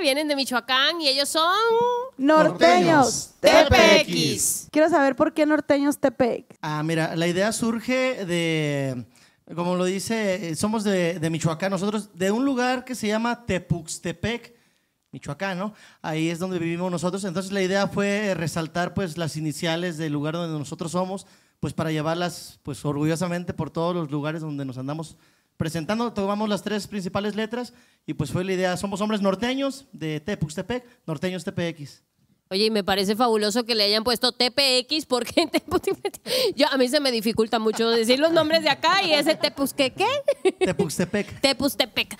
vienen de Michoacán y ellos son... Norteños TPX. Quiero saber por qué norteños Tepec. Ah, mira, la idea surge de... Como lo dice, eh, somos de, de Michoacán, nosotros de un lugar que se llama Tepuxtepec, Michoacán, ¿no? Ahí es donde vivimos nosotros. Entonces la idea fue resaltar pues las iniciales del lugar donde nosotros somos, pues para llevarlas pues orgullosamente por todos los lugares donde nos andamos presentando, tomamos las tres principales letras y pues fue la idea. Somos hombres norteños de Tepuxtepec, norteños TPX. Oye, y me parece fabuloso que le hayan puesto TPX porque yo, a mí se me dificulta mucho decir los nombres de acá y ese Tepus, Tepuxtepec. Tepuxtepec.